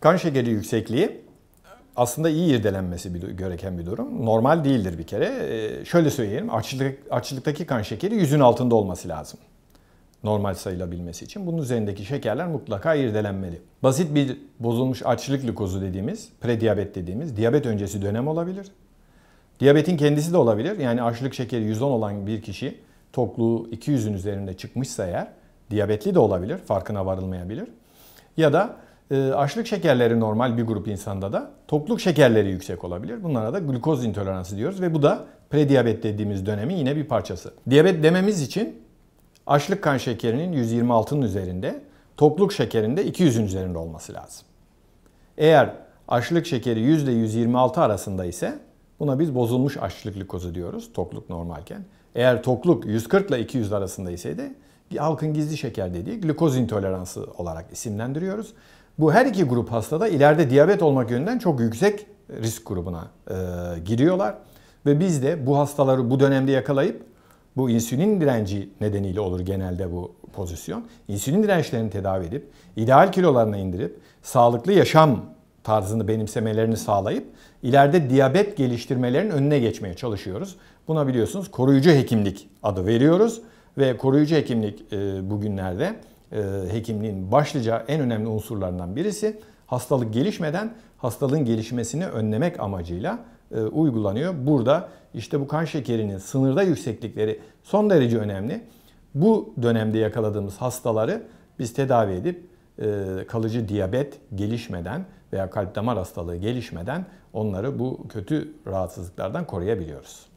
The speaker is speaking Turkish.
Kan şekeri yüksekliği aslında iyi irdelenmesi bir, gereken bir durum. Normal değildir bir kere. Ee, şöyle söyleyelim, açlık, açlıktaki kan şekeri yüzün altında olması lazım. Normal sayılabilmesi için. Bunun üzerindeki şekerler mutlaka irdelenmeli. Basit bir bozulmuş açlık glikozu dediğimiz, prediyabet dediğimiz, diyabet öncesi dönem olabilir. Diyabetin kendisi de olabilir. Yani açlık şekeri 110 olan bir kişi tokluğu 200'ün üzerinde çıkmışsa eğer, diyabetli de olabilir, farkına varılmayabilir. Ya da ee, açlık şekerleri normal bir grup insanda da topluk şekerleri yüksek olabilir. Bunlara da glukoz intoleransı diyoruz ve bu da prediyabet dediğimiz dönemin yine bir parçası. Diyabet dememiz için açlık kan şekerinin 126'nın üzerinde, topluk şekerinde 200'ün üzerinde olması lazım. Eğer açlık şekeri %126 arasında ise buna biz bozulmuş açlık glukozu diyoruz topluk normalken. Eğer topluk 140 ile 200 arasında ise de halkın gizli şeker dediği glukoz intoleransı olarak isimlendiriyoruz. Bu her iki grup hastada ileride diyabet olmak yönünden çok yüksek risk grubuna e, giriyorlar. Ve biz de bu hastaları bu dönemde yakalayıp bu insülin direnci nedeniyle olur genelde bu pozisyon. İnsülin dirençlerini tedavi edip, ideal kilolarını indirip, sağlıklı yaşam tarzını benimsemelerini sağlayıp ileride diyabet geliştirmelerinin önüne geçmeye çalışıyoruz. Buna biliyorsunuz koruyucu hekimlik adı veriyoruz ve koruyucu hekimlik e, bugünlerde e, hekimliğin başlıca en önemli unsurlarından birisi hastalık gelişmeden hastalığın gelişmesini önlemek amacıyla e, uygulanıyor. Burada işte bu kan şekerinin sınırda yükseklikleri son derece önemli. Bu dönemde yakaladığımız hastaları biz tedavi edip e, kalıcı diyabet gelişmeden veya kalp damar hastalığı gelişmeden onları bu kötü rahatsızlıklardan koruyabiliyoruz.